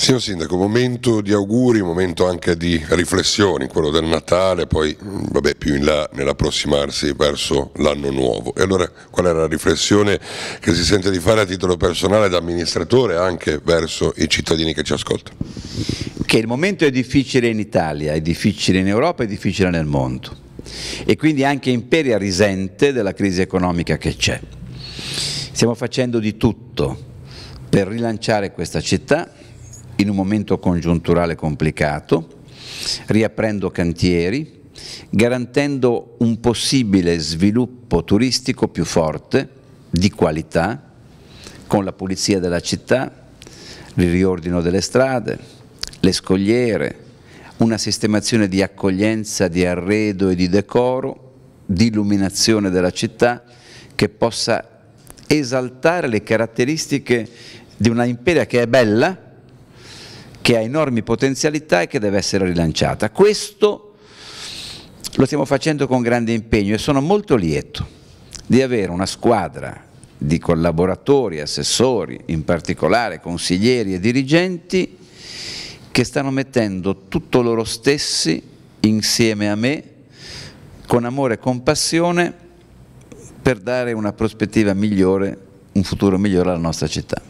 Signor Sindaco, momento di auguri, momento anche di riflessioni, quello del Natale, poi mm, vabbè, più in là nell'approssimarsi verso l'anno nuovo. E allora qual è la riflessione che si sente di fare a titolo personale da amministratore anche verso i cittadini che ci ascoltano? Che il momento è difficile in Italia, è difficile in Europa, è difficile nel mondo e quindi anche Imperia risente della crisi economica che c'è. Stiamo facendo di tutto per rilanciare questa città in un momento congiunturale complicato, riaprendo cantieri, garantendo un possibile sviluppo turistico più forte, di qualità, con la pulizia della città, il riordino delle strade, le scogliere, una sistemazione di accoglienza, di arredo e di decoro, di illuminazione della città che possa esaltare le caratteristiche di una imperia che è bella, che ha enormi potenzialità e che deve essere rilanciata. Questo lo stiamo facendo con grande impegno e sono molto lieto di avere una squadra di collaboratori, assessori, in particolare consiglieri e dirigenti che stanno mettendo tutto loro stessi insieme a me con amore e compassione per dare una prospettiva migliore, un futuro migliore alla nostra città.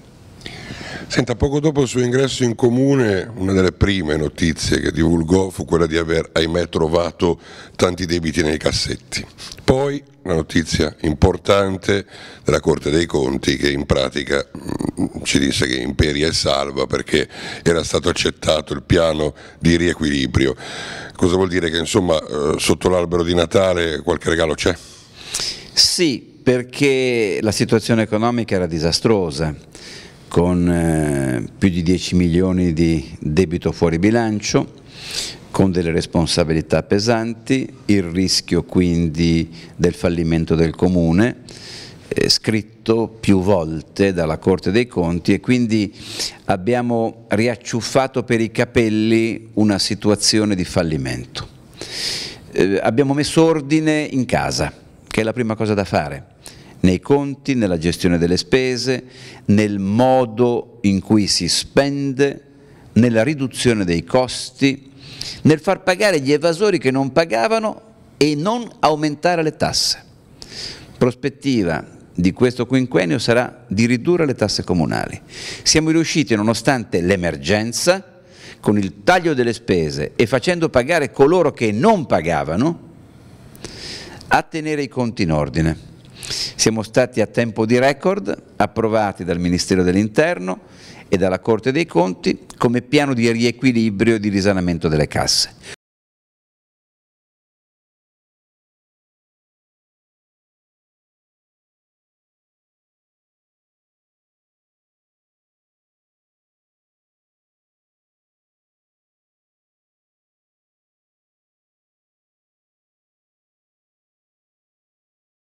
Senta, poco dopo il suo ingresso in comune, una delle prime notizie che divulgò fu quella di aver, ahimè, trovato tanti debiti nei cassetti. Poi una notizia importante della Corte dei Conti che in pratica mm, ci disse che Imperia è salva perché era stato accettato il piano di riequilibrio. Cosa vuol dire che insomma eh, sotto l'albero di Natale qualche regalo c'è? Sì, perché la situazione economica era disastrosa con eh, più di 10 milioni di debito fuori bilancio, con delle responsabilità pesanti, il rischio quindi del fallimento del comune, eh, scritto più volte dalla Corte dei Conti e quindi abbiamo riacciuffato per i capelli una situazione di fallimento. Eh, abbiamo messo ordine in casa, che è la prima cosa da fare nei conti, nella gestione delle spese, nel modo in cui si spende, nella riduzione dei costi, nel far pagare gli evasori che non pagavano e non aumentare le tasse. Prospettiva di questo quinquennio sarà di ridurre le tasse comunali. Siamo riusciti, nonostante l'emergenza, con il taglio delle spese e facendo pagare coloro che non pagavano, a tenere i conti in ordine. Siamo stati a tempo di record approvati dal Ministero dell'Interno e dalla Corte dei Conti come piano di riequilibrio e di risanamento delle casse.